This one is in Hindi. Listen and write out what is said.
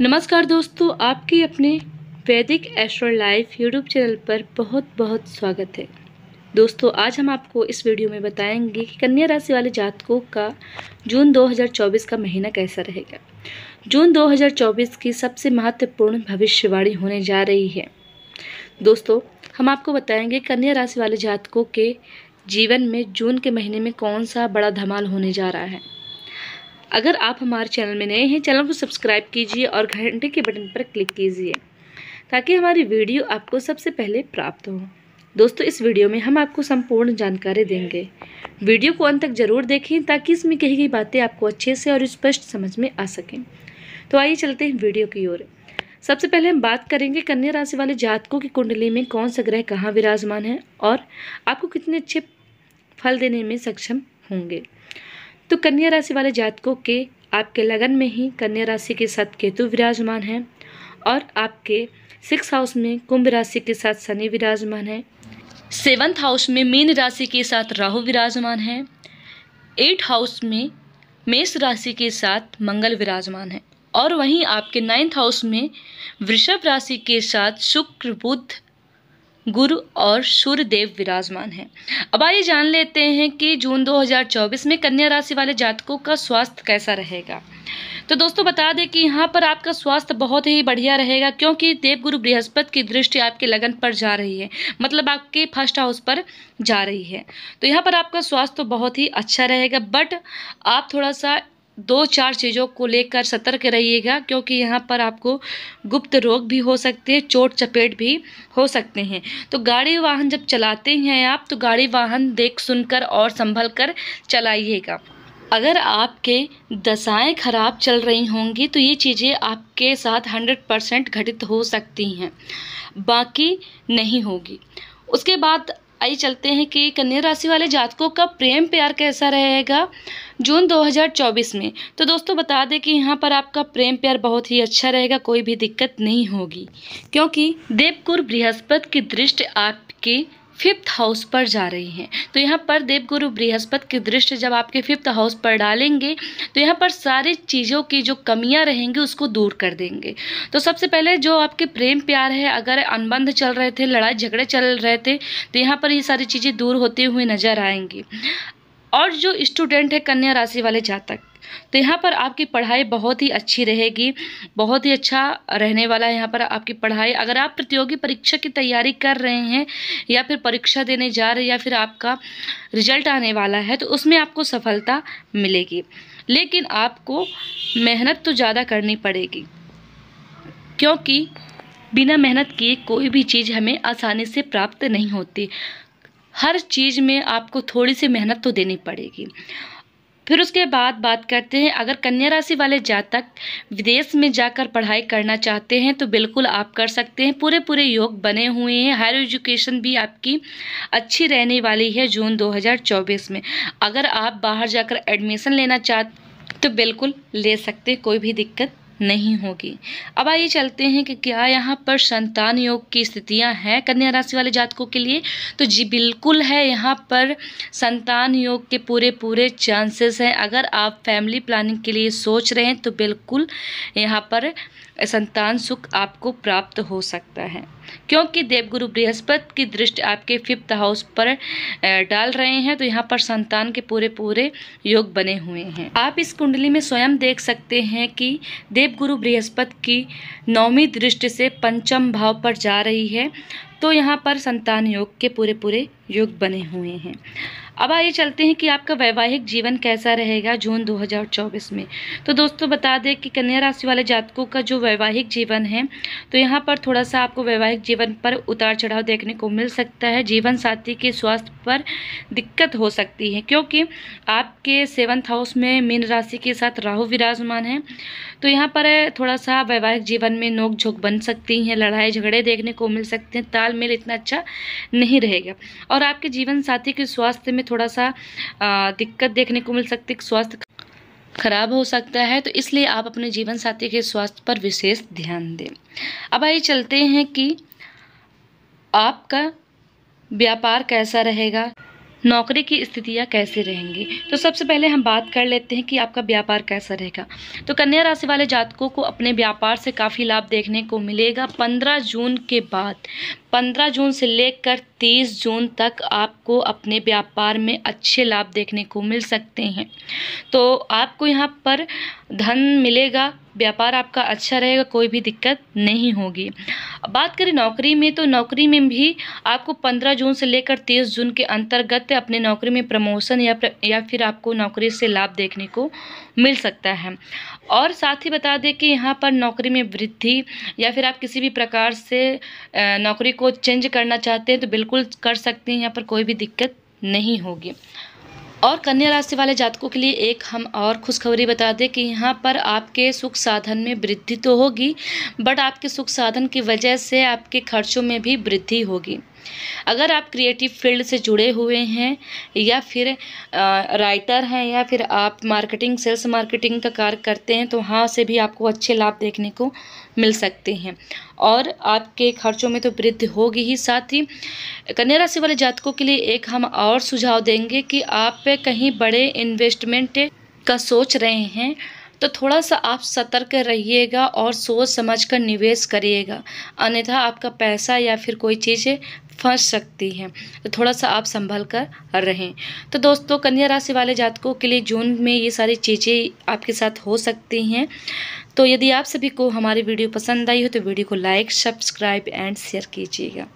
नमस्कार दोस्तों आपके अपने वैदिक एस्ट्रो लाइफ यूट्यूब चैनल पर बहुत बहुत स्वागत है दोस्तों आज हम आपको इस वीडियो में बताएंगे कि कन्या राशि वाले जातकों का जून 2024 का महीना कैसा रहेगा जून 2024 की सबसे महत्वपूर्ण भविष्यवाणी होने जा रही है दोस्तों हम आपको बताएंगे कन्या राशि वाले जातकों के जीवन में जून के महीने में कौन सा बड़ा धमाल होने जा रहा है अगर आप हमारे चैनल में नए हैं चैनल को सब्सक्राइब कीजिए और घंटे के बटन पर क्लिक कीजिए ताकि हमारी वीडियो आपको सबसे पहले प्राप्त हो दोस्तों इस वीडियो में हम आपको संपूर्ण जानकारी देंगे वीडियो को अंत तक जरूर देखें ताकि इसमें कही गई बातें आपको अच्छे से और स्पष्ट समझ में आ सकें तो आइए चलते हैं वीडियो की ओर सबसे पहले हम बात करेंगे कन्या राशि वाले जातकों की कुंडली में कौन सा ग्रह कहाँ विराजमान है और आपको कितने अच्छे फल देने में सक्षम होंगे तो कन्या राशि वाले जातकों के आपके लगन में ही कन्या राशि के साथ केतु विराजमान है और आपके सिक्स हाउस में कुंभ राशि के साथ शनि विराजमान है सेवन्थ हाउस में मीन राशि के साथ राहु विराजमान है एट हाउस में मेष राशि के साथ मंगल विराजमान है और वहीं आपके नाइन्थ हाउस में वृषभ राशि के साथ शुक्र बुध गुरु और सूर्यदेव विराजमान हैं अब आइए जान लेते हैं कि जून 2024 में कन्या राशि वाले जातकों का स्वास्थ्य कैसा रहेगा तो दोस्तों बता दें कि यहाँ पर आपका स्वास्थ्य बहुत ही बढ़िया रहेगा क्योंकि देवगुरु बृहस्पति की दृष्टि आपके लगन पर जा रही है मतलब आपके फर्स्ट हाउस पर जा रही है तो यहाँ पर आपका स्वास्थ्य तो बहुत ही अच्छा रहेगा बट आप थोड़ा सा दो चार चीज़ों को लेकर सतर्क रहिएगा क्योंकि यहाँ पर आपको गुप्त रोग भी हो सकते हैं चोट चपेट भी हो सकते हैं तो गाड़ी वाहन जब चलाते हैं आप तो गाड़ी वाहन देख सुनकर और संभल कर चलाइएगा अगर आपके दशाएं खराब चल रही होंगी तो ये चीज़ें आपके साथ 100 परसेंट घटित हो सकती हैं बाकी नहीं होगी उसके बाद आइए चलते हैं कि कन्या राशि वाले जातकों का प्रेम प्यार कैसा रहेगा जून 2024 में तो दोस्तों बता दें कि यहाँ पर आपका प्रेम प्यार बहुत ही अच्छा रहेगा कोई भी दिक्कत नहीं होगी क्योंकि देवगुरु बृहस्पति की दृष्टि आपके फिफ्थ हाउस पर जा रही हैं तो यहाँ पर देवगुरु बृहस्पति की दृष्टि जब आपके फिफ्थ हाउस पर डालेंगे तो यहाँ पर सारी चीज़ों की जो कमियाँ रहेंगी उसको दूर कर देंगे तो सबसे पहले जो आपके प्रेम प्यार है अगर अनबंध चल रहे थे लड़ाई झगड़े चल रहे थे तो यहाँ पर ये सारी चीज़ें दूर होते हुए नजर आएंगी और जो स्टूडेंट है कन्या राशि वाले जातक तो यहाँ पर आपकी पढ़ाई बहुत ही अच्छी रहेगी बहुत ही अच्छा रहने वाला है यहाँ पर आपकी पढ़ाई अगर आप प्रतियोगी परीक्षा की तैयारी कर रहे हैं या फिर परीक्षा देने जा रहे हैं या फिर आपका रिजल्ट आने वाला है तो उसमें आपको सफलता मिलेगी लेकिन आपको मेहनत तो ज़्यादा करनी पड़ेगी क्योंकि बिना मेहनत किए कोई भी चीज़ हमें आसानी से प्राप्त नहीं होती हर चीज़ में आपको थोड़ी सी मेहनत तो देनी पड़ेगी फिर उसके बाद बात करते हैं अगर कन्या राशि वाले जातक विदेश में जाकर पढ़ाई करना चाहते हैं तो बिल्कुल आप कर सकते हैं पूरे पूरे योग बने हुए हैं हायर एजुकेशन भी आपकी अच्छी रहने वाली है जून 2024 में अगर आप बाहर जाकर एडमिशन लेना चाहते तो बिल्कुल ले सकते कोई भी दिक्कत नहीं होगी अब आइए चलते हैं कि क्या यहाँ पर संतान योग की स्थितियाँ हैं कन्या राशि वाले जातकों के लिए तो जी बिल्कुल है यहाँ पर संतान योग के पूरे पूरे चांसेस हैं अगर आप फैमिली प्लानिंग के लिए सोच रहे हैं तो बिल्कुल यहाँ पर संतान सुख आपको प्राप्त हो सकता है क्योंकि देवगुरु बृहस्पति की दृष्टि आपके फिफ्थ हाउस पर डाल रहे हैं तो यहाँ पर संतान के पूरे पूरे योग बने हुए हैं आप इस कुंडली में स्वयं देख सकते हैं कि देवगुरु बृहस्पति की नौवीं दृष्टि से पंचम भाव पर जा रही है तो यहाँ पर संतान योग के पूरे पूरे योग बने हुए हैं अब आइए चलते हैं कि आपका वैवाहिक जीवन कैसा रहेगा जून 2024 में तो दोस्तों बता दें कि कन्या राशि वाले जातकों का जो वैवाहिक जीवन है तो यहाँ पर थोड़ा सा आपको वैवाहिक जीवन पर उतार चढ़ाव देखने को मिल सकता है जीवन साथी के स्वास्थ्य पर दिक्कत हो सकती है क्योंकि आपके सेवन्थ हाउस में मीन राशि के साथ राहु विराजमान है तो यहाँ पर थोड़ा सा वैवाहिक जीवन में नोक बन सकती हैं लड़ाई झगड़े देखने को मिल सकते हैं ताल तालमेल इतना अच्छा नहीं रहेगा और आपके जीवन साथी के स्वास्थ्य में थोड़ा सा दिक्कत देखने को मिल सकती है स्वास्थ्य खराब हो सकता है तो इसलिए आप अपने जीवन साथी के स्वास्थ्य पर विशेष ध्यान दें अब आइए चलते हैं कि आपका व्यापार कैसा रहेगा नौकरी की स्थितियाँ कैसे रहेंगी तो सबसे पहले हम बात कर लेते हैं कि आपका व्यापार कैसा रहेगा तो कन्या राशि वाले जातकों को अपने व्यापार से काफ़ी लाभ देखने को मिलेगा पंद्रह जून के बाद पंद्रह जून से लेकर तीस जून तक आपको अपने व्यापार में अच्छे लाभ देखने को मिल सकते हैं तो आपको यहाँ पर धन मिलेगा व्यापार आपका अच्छा रहेगा कोई भी दिक्कत नहीं होगी बात करें नौकरी में तो नौकरी में भी आपको पंद्रह जून से लेकर तीस जून के अंतर्गत पे अपने नौकरी में प्रमोशन या प्र, या फिर आपको नौकरी से लाभ देखने को मिल सकता है और साथ ही बता दें कि यहाँ पर नौकरी में वृद्धि या फिर आप किसी भी प्रकार से नौकरी को चेंज करना चाहते हैं तो बिल्कुल कर सकते हैं यहाँ पर कोई भी दिक्कत नहीं होगी और कन्या राशि वाले जातकों के लिए एक हम और खुशखबरी बता दें कि यहाँ पर आपके सुख साधन में वृद्धि तो होगी बट आपके सुख साधन की वजह से आपके खर्चों में भी वृद्धि होगी अगर आप क्रिएटिव फील्ड से जुड़े हुए हैं या फिर राइटर हैं या फिर आप मार्केटिंग सेल्स मार्केटिंग का कार्य करते हैं तो वहाँ से भी आपको अच्छे लाभ देखने को मिल सकते हैं और आपके खर्चों में तो वृद्धि होगी ही साथ ही कन्या राशि वाले जातकों के लिए एक हम और सुझाव देंगे कि आप कहीं बड़े इन्वेस्टमेंट का सोच रहे हैं तो थोड़ा सा आप सतर्क रहिएगा और सोच समझ कर निवेश करिएगा अन्यथा आपका पैसा या फिर कोई चीज़ें फंस सकती है तो थोड़ा सा आप संभल कर रहें तो दोस्तों कन्या राशि वाले जातकों के लिए जून में ये सारी चीज़ें आपके साथ हो सकती हैं तो यदि आप सभी को हमारी वीडियो पसंद आई हो तो वीडियो को लाइक सब्सक्राइब एंड शेयर कीजिएगा